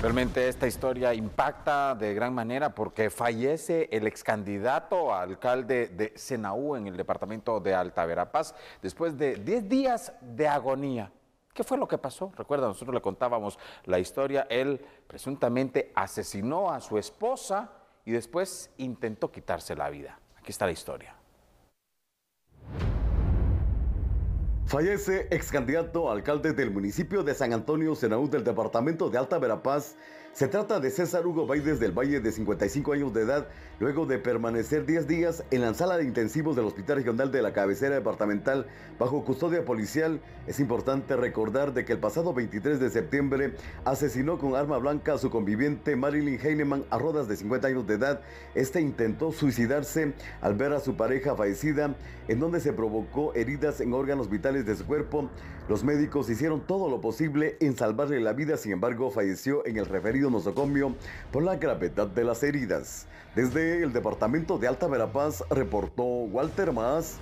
Realmente esta historia impacta de gran manera porque fallece el ex candidato a alcalde de Senaú en el departamento de Alta Verapaz después de 10 días de agonía. ¿Qué fue lo que pasó? Recuerda, nosotros le contábamos la historia. Él presuntamente asesinó a su esposa y después intentó quitarse la vida. Aquí está la historia. Fallece ex candidato a alcalde del municipio de San Antonio Senaú del departamento de Alta Verapaz se trata de César Hugo Baides del Valle de 55 años de edad, luego de permanecer 10 días en la sala de intensivos del Hospital Regional de la Cabecera Departamental bajo custodia policial. Es importante recordar de que el pasado 23 de septiembre asesinó con arma blanca a su conviviente Marilyn Heinemann a rodas de 50 años de edad. Este intentó suicidarse al ver a su pareja fallecida, en donde se provocó heridas en órganos vitales de su cuerpo. Los médicos hicieron todo lo posible en salvarle la vida, sin embargo falleció en el referido nosocomio por la gravedad de las heridas. Desde el departamento de Alta Verapaz reportó Walter Mas